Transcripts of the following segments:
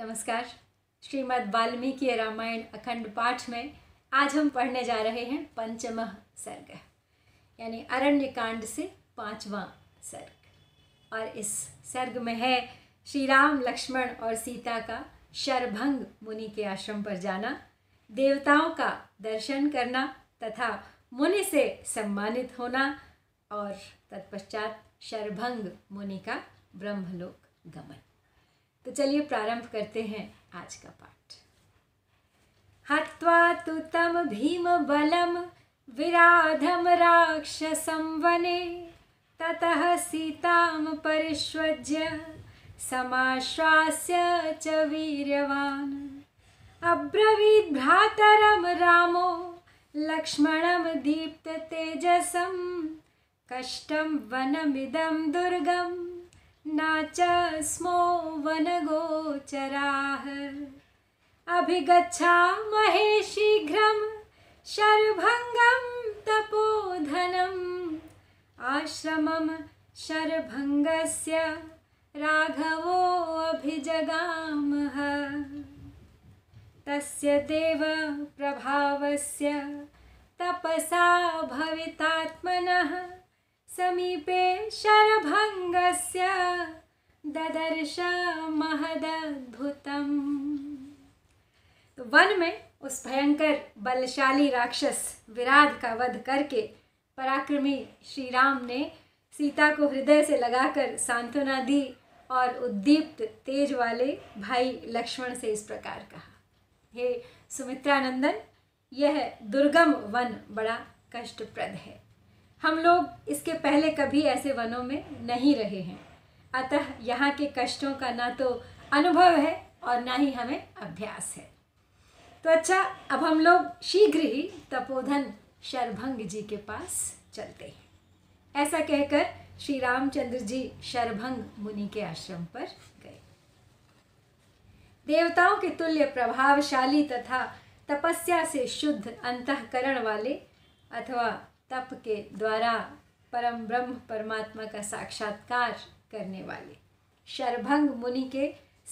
नमस्कार श्रीमद् वाल्मीकि रामायण अखंड पाठ में आज हम पढ़ने जा रहे हैं पंचम सर्ग यानी अरण्य कांड से पांचवा सर्ग और इस सर्ग में है श्री राम लक्ष्मण और सीता का शरभंग मुनि के आश्रम पर जाना देवताओं का दर्शन करना तथा मुनि से सम्मानित होना और तत्पश्चात शरभंग मुनि का ब्रह्मलोक गमन तो चलिए प्रारंभ करते हैं आज का पाठ हत्वा तु तम भीम बलम विराधम राक्षसं वने ततः सीताम परिष्वज्य समाश्वास्य च वीर्यवान् अब्रवीत् भ्रातरं रामो लक्ष्मणं दीप्ततेजसं कष्टं वनमिदं दुर्गम् न च स्मो महे अभिगच्छामहे शीघ्रं शर्भङ्गं तपोधनम् आश्रमं शर्भङ्गस्य राघवोऽभिजगामः तस्य देवप्रभावस्य तपसा भवितात्मनः समीपे शरभङ्गस्य ददर्श महदद्भुतम तो वन में उस भयंकर बलशाली राक्षस विराध का वध करके पराक्रमी श्री राम ने सीता को हृदय से लगाकर सांत्वना दी और उद्दीप्त तेज वाले भाई लक्ष्मण से इस प्रकार कहा हे सुमित्रानंदन यह दुर्गम वन बड़ा कष्टप्रद है हम लोग इसके पहले कभी ऐसे वनों में नहीं रहे हैं अतः यहाँ के कष्टों का ना तो अनुभव है और ना ही हमें अभ्यास है तो अच्छा अब हम लोग शीघ्र ही तपोधन शरभंग जी के पास चलते हैं ऐसा कहकर श्री रामचंद्र जी शरभंग मुनि के आश्रम पर गए देवताओं के तुल्य प्रभावशाली तथा तपस्या से शुद्ध अंतकरण वाले अथवा तप के द्वारा परम ब्रह्म परमात्मा का साक्षात्कार करने वाले शरभंग मुनि के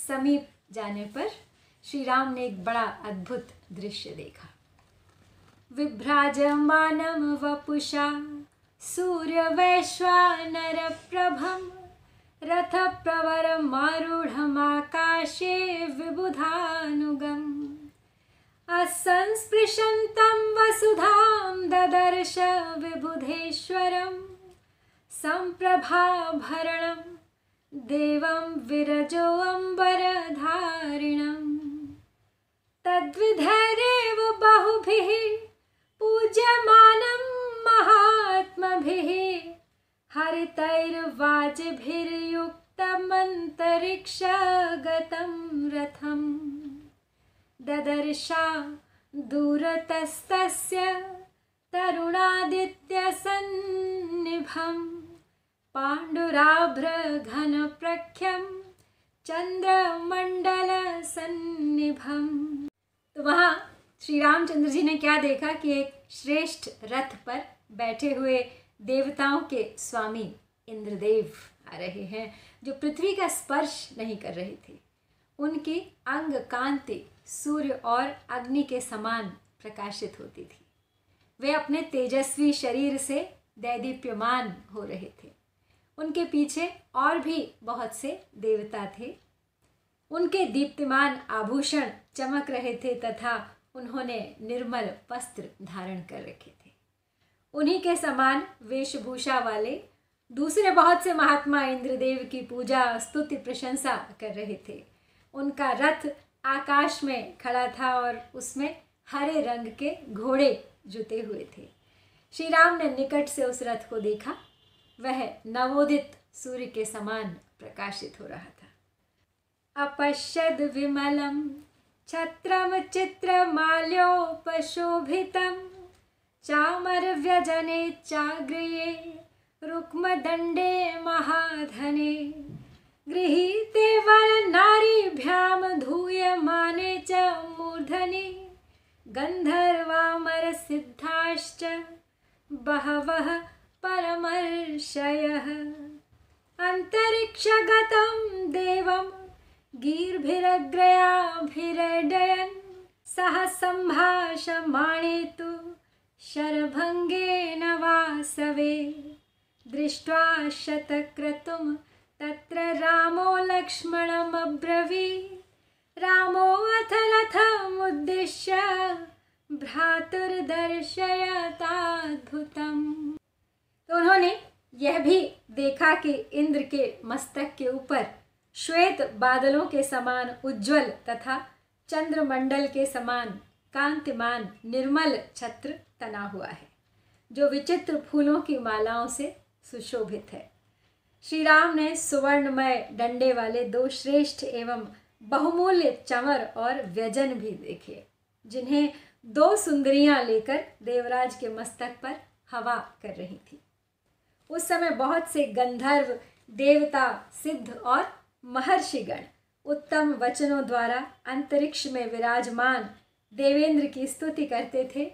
समीप जाने पर श्री राम ने एक बड़ा अद्भुत दृश्य देखा विभ्राजमानं वपुषा सूर्यवैश्वानरप्रभं आकाशे विबुधानुगम असंस्पृशन्तं वसुधां ददर्श विबुधेश्वरं सम्प्रभाभरणं देवं विरजोऽम्बरधारिणम् तद्विधरेव बहुभिः पूज्यमानं महात्मभिः हरितैर्वाजिभिर्युक्तमन्तरिक्षगतं रथम् ददर्शा दूरतस्तस्य तरुणादित्यसन्निभं पाण्डुराभ्रघनप्रख्यं चंद्रमंडलसन्निभम तो वहाँ श्री रामचंद्र जी ने क्या देखा कि एक श्रेष्ठ रथ पर बैठे हुए देवताओं के स्वामी इंद्रदेव आ रहे हैं जो पृथ्वी का स्पर्श नहीं कर रहे थे उनकी अंग कांति सूर्य और अग्नि के समान प्रकाशित होती थी वे अपने तेजस्वी शरीर से दैदीप्यमान हो रहे थे उनके पीछे और भी बहुत से देवता थे उनके दीप्तिमान आभूषण चमक रहे थे तथा उन्होंने निर्मल वस्त्र धारण कर रखे थे उन्हीं के समान वेशभूषा वाले दूसरे बहुत से महात्मा इंद्रदेव की पूजा स्तुति प्रशंसा कर रहे थे उनका रथ आकाश में खड़ा था और उसमें हरे रंग के घोड़े जुते हुए थे श्री राम ने निकट से उस रथ को देखा वह नवोदित सूर्य के समान प्रकाशित हो रहा था अपश्यद विमलम छत्रम चित्रमाल्योपशोभितम चामर व्यजने चाग्रिये दंडे महाधने गृहीते वरनारीभ्यां धूयमाने च मूर्धनि गन्धर्वामरसिद्धाश्च बहवः परमर्षयः अन्तरिक्षगतं देवं गीर्भिरग्रयाभिरडयन् सह सम्भाषमाणे तु शरभङ्गेन वासवे दृष्ट्वा शतक्रतुम् तत्र रामो लक्ष्मणमब्रवीत् रामोऽथ भ्रातुर्दर्शय भ्रातुर्दर्शयताद्भुतम् तो उन्होंने यह भी देखा कि इंद्र के मस्तक के ऊपर श्वेत बादलों के समान उज्जवल तथा चंद्रमंडल के समान कांतिमान निर्मल छत्र तना हुआ है जो विचित्र फूलों की मालाओं से सुशोभित है श्री राम ने सुवर्णमय डंडे वाले दो श्रेष्ठ एवं बहुमूल्य चमर और व्यजन भी देखे जिन्हें दो सुंदरियां लेकर देवराज के मस्तक पर हवा कर रही थी उस समय बहुत से गंधर्व देवता सिद्ध और महर्षिगण उत्तम वचनों द्वारा अंतरिक्ष में विराजमान देवेंद्र की स्तुति करते थे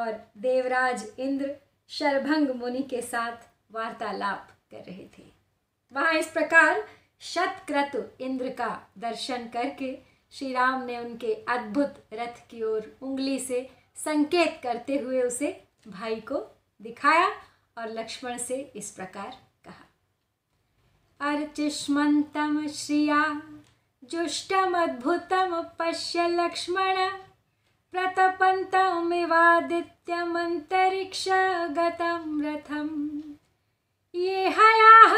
और देवराज इंद्र शरभंग मुनि के साथ वार्तालाप कर रहे थे वहाँ इस प्रकार शतक्रतु इंद्र का दर्शन करके श्री राम ने उनके अद्भुत रथ की ओर उंगली से संकेत करते हुए उसे भाई को दिखाया और लक्ष्मण से इस प्रकार कहा अर्चिष्मंतम श्रिया जुष्टम अद्भुतम पश्य लक्ष्मण प्रतपन्तमिवादित्यमन्तरिक्ष गतं रथम् ये हयाः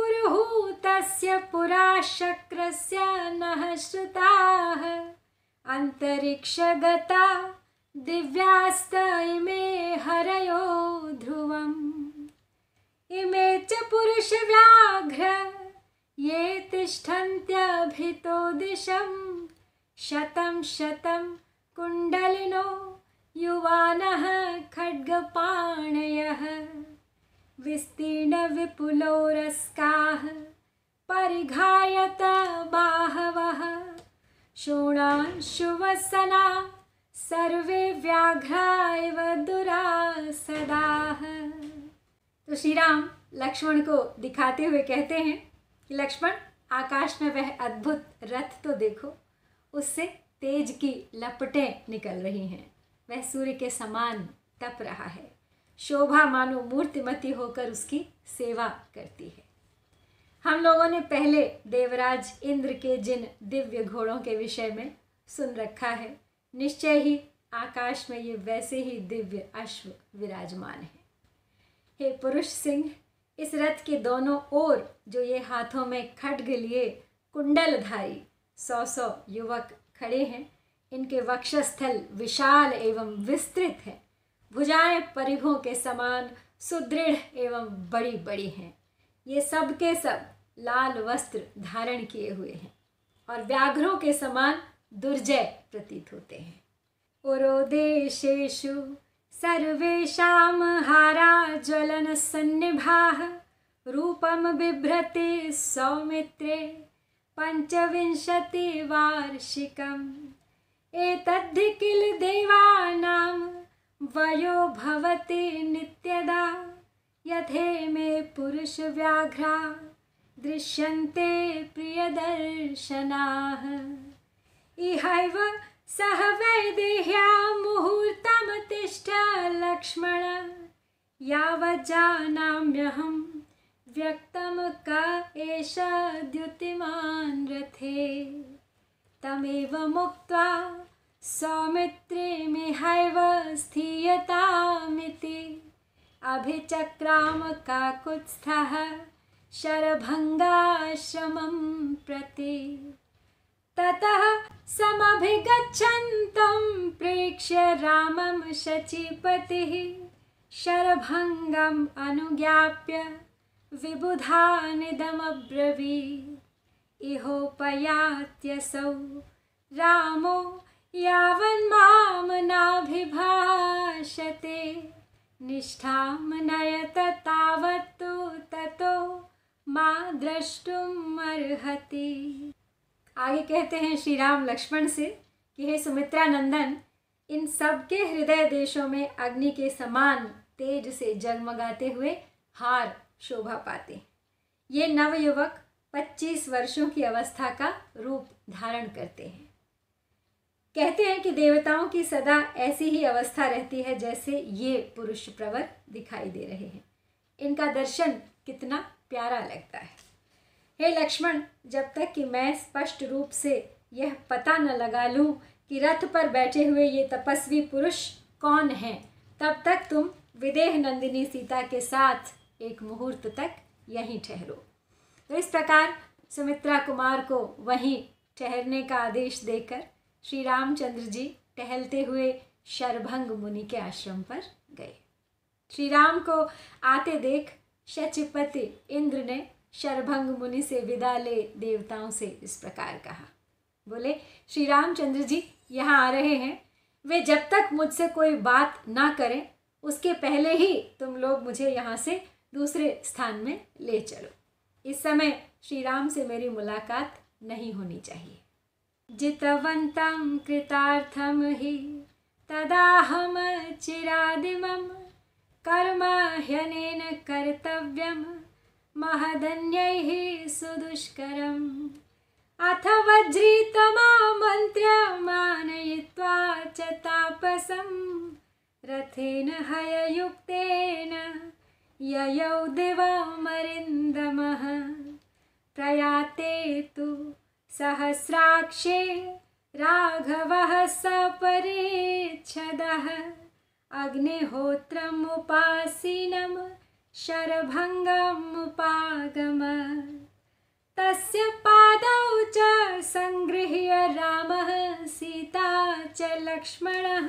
पुरुहूतस्य पुराशक्रस्य नः श्रुताः अन्तरिक्षगता दिव्यास्त इमे हरयो ध्रुवम् इमे च पुरुषव्याघ्र ये तिष्ठन्त्यभितो दिशं शतं शतं कुण्डलिनो युवानः खड्गपाणयः विपुलोरस्का परिघायत बाहव शोणाशुवसना सर्वे व्याघ्रा दुरा सदा तो श्री राम लक्ष्मण को दिखाते हुए कहते हैं कि लक्ष्मण आकाश में वह अद्भुत रथ तो देखो उससे तेज की लपटें निकल रही हैं वह सूर्य के समान तप रहा है शोभा मानो मूर्तिमती होकर उसकी सेवा करती है हम लोगों ने पहले देवराज इंद्र के जिन दिव्य घोड़ों के विषय में सुन रखा है निश्चय ही आकाश में ये वैसे ही दिव्य अश्व विराजमान है हे पुरुष सिंह इस रथ के दोनों ओर जो ये हाथों में खड्ग लिए कुंडलधारी सौ सौ युवक खड़े हैं इनके वक्षस्थल विशाल एवं विस्तृत हैं भुजाएं परिभों के समान सुदृढ़ एवं बड़ी बड़ी हैं ये सब के सब लाल वस्त्र धारण किए हुए हैं और व्याघ्रों के समान दुर्जय प्रतीत होते हैं उरो देशेशु सर्वेशाम हारा ज्वलन सन्निभा रूपम बिभ्रते सौमित्रे पंचविंशति वार्षिकम एतद्धि किल देवानाम वयो भवति नित्यदा यथे मे पुरुषव्याघ्रा दृश्यन्ते प्रियदर्शनाः इहैव सह वैदेह्या तिष्ठ लक्ष्मण यावज्जानाम्यहं व्यक्तं क एष द्युतिमान् रथे तमेव मुक्त्वा सौमित्रिमिहैव स्थीयतामिति काकुत्स्थः शरभङ्गाश्रमं प्रति ततः समभिगच्छन्तं प्रेक्ष्य रामं शचीपतिः शरभङ्गम् अनुज्ञाप्य विबुधानिदमब्रवी इहोपयात्यसौ रामो यावन्मामनाभिभाषते निष्ठां नयत तावत्तु ततो मां द्रष्टुम अर्हति आगे कहते हैं श्री राम लक्ष्मण से कि हे सुमित्रा नंदन इन सब के हृदय देशों में अग्नि के समान तेज से जगमगाते हुए हार शोभा पाते ये नवयुवक 25 वर्षों की अवस्था का रूप धारण करते हैं कहते हैं कि देवताओं की सदा ऐसी ही अवस्था रहती है जैसे ये पुरुष प्रवर दिखाई दे रहे हैं इनका दर्शन कितना प्यारा लगता है हे लक्ष्मण जब तक कि मैं स्पष्ट रूप से यह पता न लगा लूँ कि रथ पर बैठे हुए ये तपस्वी पुरुष कौन हैं तब तक तुम विदेह नंदिनी सीता के साथ एक मुहूर्त तक यहीं ठहरो तो इस प्रकार सुमित्रा कुमार को वहीं ठहरने का आदेश देकर श्री रामचंद्र जी टहलते हुए शरभंग मुनि के आश्रम पर गए श्री राम को आते देख शचिपति इंद्र ने शरभंग मुनि से विदा ले देवताओं से इस प्रकार कहा बोले श्री रामचंद्र जी यहाँ आ रहे हैं वे जब तक मुझसे कोई बात ना करें उसके पहले ही तुम लोग मुझे यहाँ से दूसरे स्थान में ले चलो इस समय श्री राम से मेरी मुलाकात नहीं होनी चाहिए जितवन्तं कृतार्थं हि तदाहं चिरादिमं कर्माह्यनेन कर्तव्यं महदन्यैः सुदुष्करम् अथ वज्रितमामन्त्र्य मानयित्वा च तापसं रथेन हययुक्तेन ययौ दिवमरिन्दमः प्रयाते तु सहस्राक्षे राघवः सपरिच्छदः परिच्छदः अग्निहोत्रमुपासीनं शरभङ्गमुपागम तस्य पादौ च सङ्गृह्य रामः सीता च लक्ष्मणः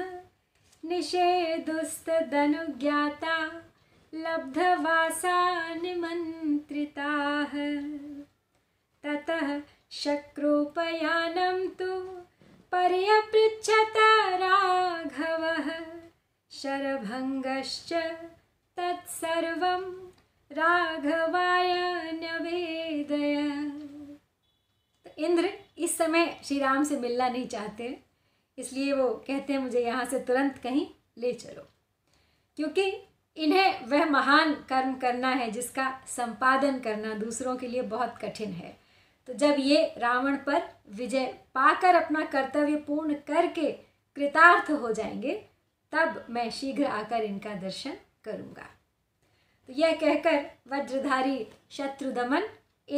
लब्धवासा निमन्त्रिताः ततः शक्रोपयानं तु पर्यपृच्छत राघवः शरभङ्गश्च तत्सर्वं राघवाय नवेदय तो इंद्र इस समय श्री राम से मिलना नहीं चाहते इसलिए वो कहते हैं मुझे यहाँ से तुरंत कहीं ले चलो क्योंकि इन्हें वह महान कर्म करना है जिसका संपादन करना दूसरों के लिए बहुत कठिन है तो जब ये रावण पर विजय पाकर अपना कर्तव्य पूर्ण करके कृतार्थ हो जाएंगे तब मैं शीघ्र आकर इनका दर्शन करूंगा तो यह कहकर वज्रधारी शत्रुदमन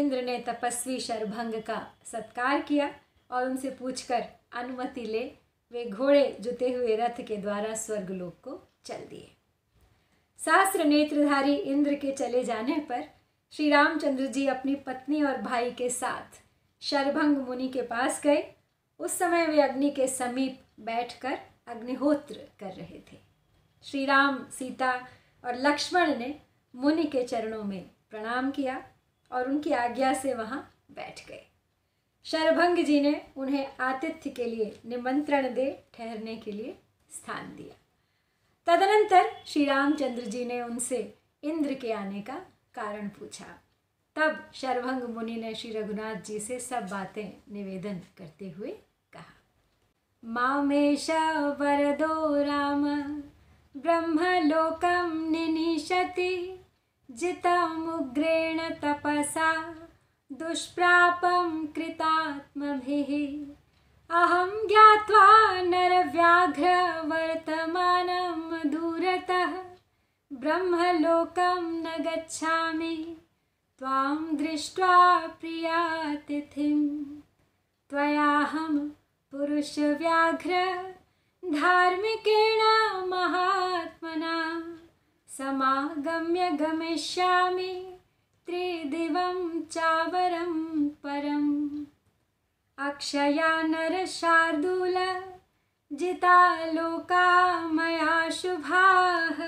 इंद्र ने तपस्वी शरभंग का सत्कार किया और उनसे पूछकर अनुमति ले वे घोड़े जुते हुए रथ के द्वारा स्वर्गलोक को चल दिए सहस्र नेत्रधारी इंद्र के चले जाने पर श्री रामचंद्र जी अपनी पत्नी और भाई के साथ शरभंग मुनि के पास गए उस समय वे अग्नि के समीप बैठकर अग्निहोत्र कर रहे थे श्री राम सीता और लक्ष्मण ने मुनि के चरणों में प्रणाम किया और उनकी आज्ञा से वहाँ बैठ गए शरभंग जी ने उन्हें आतिथ्य के लिए निमंत्रण दे ठहरने के लिए स्थान दिया तदनंतर श्री रामचंद्र जी ने उनसे इंद्र के आने का कारण पूछा तब शर्वंग मुनि ने श्री रघुनाथ जी से सब बातें निवेदन करते हुए कहा मामेश वरदो राम ब्रह्म ब्रह्मलोकम जित जितमुग्रेण तपसा अहम ज्ञावा नर व्याघ्र वर्तमान दूरतः ब्रह्मलोकं न गच्छामि त्वां दृष्ट्वा प्रियातिथिं त्वयाहं धार्मिकेणा महात्मना समागम्य गमिष्यामि त्रिदिवं चावरं परम् अक्षया नरशार्दूल जिता लोका मया शुभाः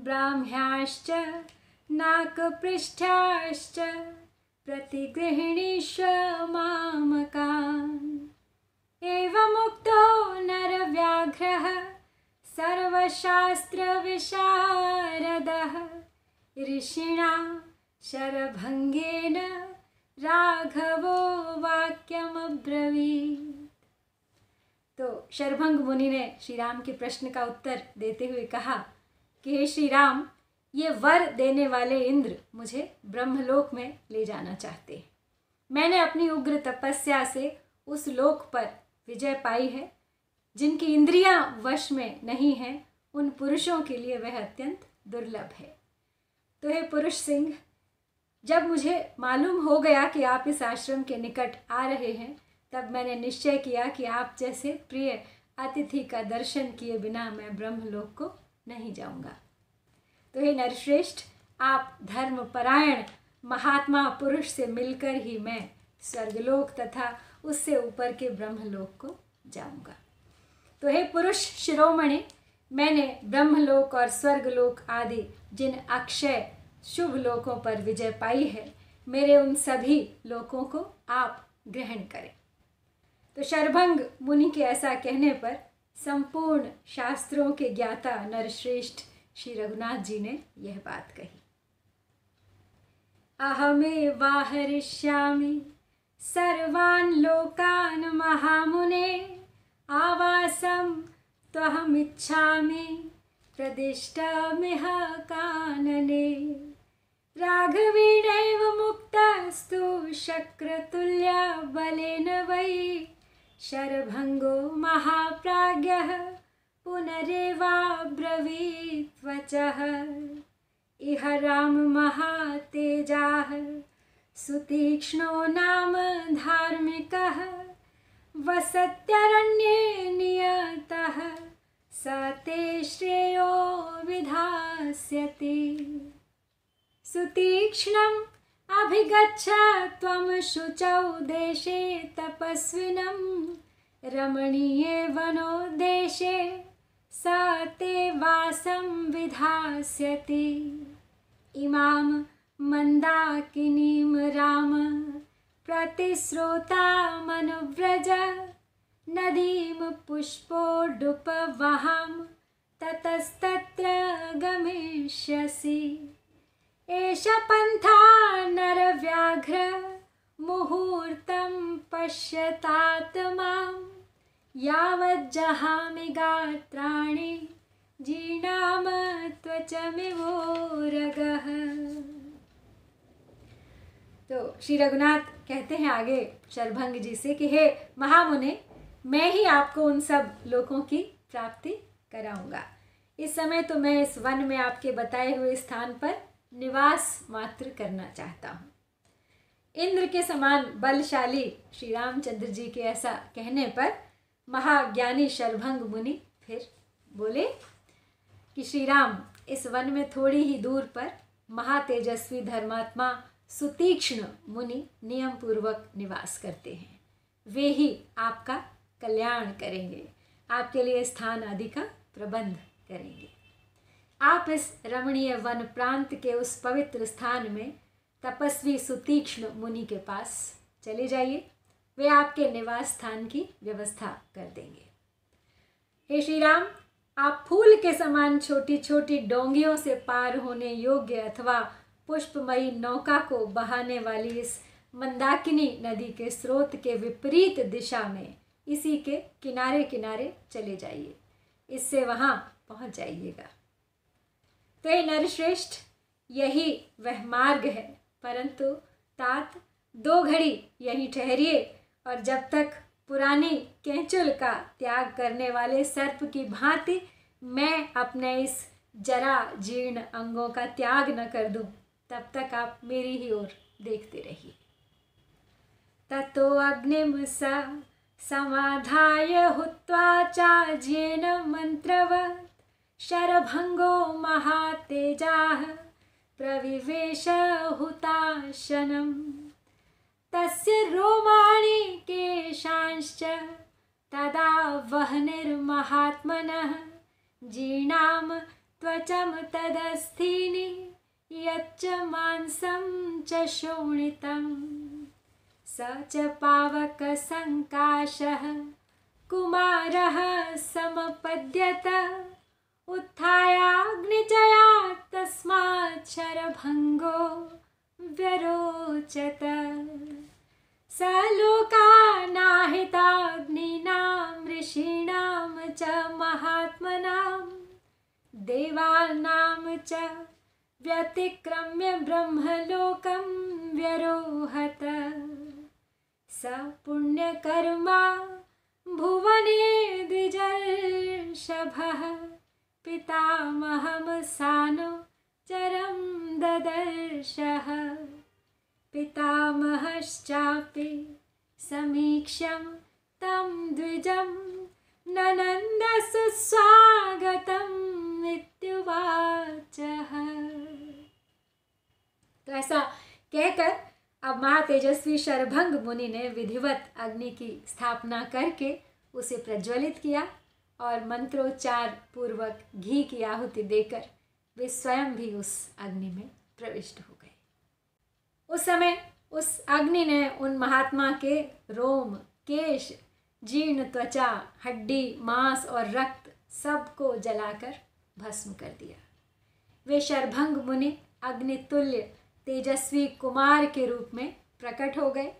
ब्राह्म्याश्च नाकपृष्ठाश्च प्रतिगृहिणीश मामकान् एवमुक्तो नरव्याघ्रः सर्वशास्त्रविशारदः ऋषिणा शरभङ्गेन राघवो वाक्यमब्रवीत् तो शरभङ्ग मुनि ने श्रीराम के प्रश्न का उत्तर देते हुए कहा कि हे श्री राम ये वर देने वाले इंद्र मुझे ब्रह्मलोक में ले जाना चाहते हैं मैंने अपनी उग्र तपस्या से उस लोक पर विजय पाई है जिनकी इंद्रियां वश में नहीं हैं उन पुरुषों के लिए वह अत्यंत दुर्लभ है तो हे पुरुष सिंह जब मुझे मालूम हो गया कि आप इस आश्रम के निकट आ रहे हैं तब मैंने निश्चय किया कि आप जैसे प्रिय अतिथि का दर्शन किए बिना मैं ब्रह्मलोक को नहीं जाऊंगा तो हे नरश्रेष्ठ आप धर्मपरायण महात्मा पुरुष से मिलकर ही मैं स्वर्गलोक तथा उससे ऊपर के ब्रह्मलोक को जाऊंगा तो हे पुरुष शिरोमणि मैंने ब्रह्मलोक और स्वर्गलोक आदि जिन अक्षय शुभ लोकों पर विजय पाई है मेरे उन सभी लोकों को आप ग्रहण करें तो शर्भंग मुनि के ऐसा कहने पर संपूर्ण शास्त्रों के ज्ञाता नरश्रेष्ठ श्री रघुनाथ जी ने यह बात कही अहमे वाहरिष्यामी सर्वान लोकान महामुने में प्रदिष्टा मेह कानने राघवेणैव मुक्तास्तु बलेन वै शरभङ्गो महाप्राज्ञः पुनरेवाब्रवीत्वचः त्वचः इह राममहातेजाः सुतीक्ष्णो नाम धार्मिकः वसत्यरण्ये नियतः स ते श्रेयो विधास्यति सुतीक्ष्णम् अभिगच्छ त्वं शुचौ देशे तपस्विनं रमणीये वनो देशे सा ते वासं विधास्यति इमां मन्दाकिनीं राम प्रतिश्रोतामनुव्रज मनुव्रज नदीं पुष्पोडुपवहां ततस्तत्र गमिष्यसि एष पन्था मुहूर्तं पश्यतात यावज्जहामि गात्राणि जीर्णामत्वचमिवोरगः तो श्री रघुनाथ कहते हैं आगे शरभंग जी से कि हे महामुने मैं ही आपको उन सब लोगों की प्राप्ति कराऊंगा इस समय तो मैं इस वन में आपके बताए हुए स्थान पर निवास मात्र करना चाहता हूँ इंद्र के समान बलशाली श्री रामचंद्र जी के ऐसा कहने पर महाज्ञानी शर्भंग मुनि फिर बोले कि श्री राम इस वन में थोड़ी ही दूर पर महातेजस्वी धर्मात्मा सुतीक्ष्ण मुनि नियम पूर्वक निवास करते हैं वे ही आपका कल्याण करेंगे आपके लिए स्थान आदि का प्रबंध करेंगे आप इस रमणीय वन प्रांत के उस पवित्र स्थान में तपस्वी सुतीक्ष्ण मुनि के पास चले जाइए वे आपके निवास स्थान की व्यवस्था कर देंगे हे श्री राम आप फूल के समान छोटी छोटी डोंगियों से पार होने योग्य अथवा पुष्पमयी नौका को बहाने वाली इस मंदाकिनी नदी के स्रोत के विपरीत दिशा में इसी के किनारे किनारे चले जाइए इससे वहाँ पहुँच जाइएगा तो ये नरश्रेष्ठ यही वह मार्ग है परंतु तात दो घड़ी यहीं ठहरिए और जब तक पुराने कैंचुल का त्याग करने वाले सर्प की भांति मैं अपने इस जरा जीर्ण अंगों का त्याग न कर दूं तब तक आप मेरी ही ओर देखते रहिए ततो अग्निम स समाधाय हुत्वाचार्येन मंत्रव मंत्रवत् शरभंगो महातेजाः प्रविवेशहुताशनं तस्य रोमाणि केशांश्च तदा वह्निर्महात्मनः जीणां त्वचं तदस्थीनि यच्च मांसं च शोणितम् स च पावकसङ्काशः कुमारः समपद्यत तस्मात् शरभङ्गो व्यरोचत स लोकानाहिताग्नीनां ऋषीणां च महात्मनां देवानां च व्यतिक्रम्य ब्रह्मलोकं व्यरोहत स पुण्यकर्मा भुवने द्विजर्षभः पितामहमसानो चरं ददर्शः पितामहश्चापि समीक्षं तं द्विजं ननन्दसुस्वागतम् इत्युवाचः तो ऐसा कहकर अब तेजस्वी शरभंग मुनि ने विधिवत अग्नि की स्थापना करके उसे प्रज्वलित किया और मंत्रोच्चार पूर्वक घी की आहुति देकर वे स्वयं भी उस अग्नि में प्रविष्ट हो गए उस समय उस अग्नि ने उन महात्मा के रोम केश जीर्ण त्वचा हड्डी मांस और रक्त सबको जलाकर भस्म कर दिया वे शरभंग मुनि अग्नितुल्य तेजस्वी कुमार के रूप में प्रकट हो गए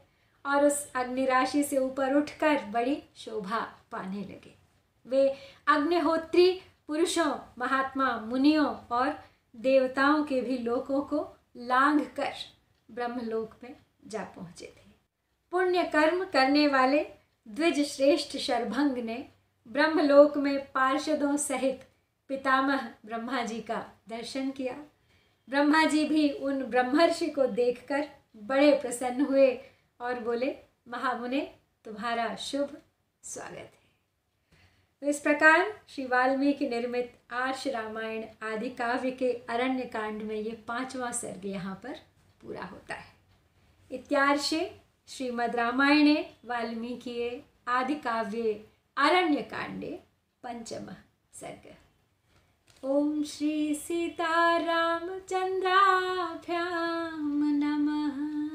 और उस अग्नि राशि से ऊपर उठकर बड़ी शोभा पाने लगे वे अग्निहोत्री पुरुषों महात्मा मुनियों और देवताओं के भी लोकों को लांघ कर ब्रह्मलोक में जा पहुँचे थे पुण्य कर्म करने वाले द्विज श्रेष्ठ शरभंग ने ब्रह्मलोक में पार्षदों सहित पितामह ब्रह्मा जी का दर्शन किया ब्रह्मा जी भी उन ब्रह्मर्षि को देखकर बड़े प्रसन्न हुए और बोले महामुने तुम्हारा शुभ स्वागत है तो इस प्रकार श्री वाल्मीकि निर्मित आर्ष रामायण आदि काव्य के अरण्य कांड में ये पांचवा सर्ग यहाँ पर पूरा होता है इत्यार्षे श्रीमद् रामायणे पंचम सर्ग ओम श्री सीता राम चंद्राभ्याम नमः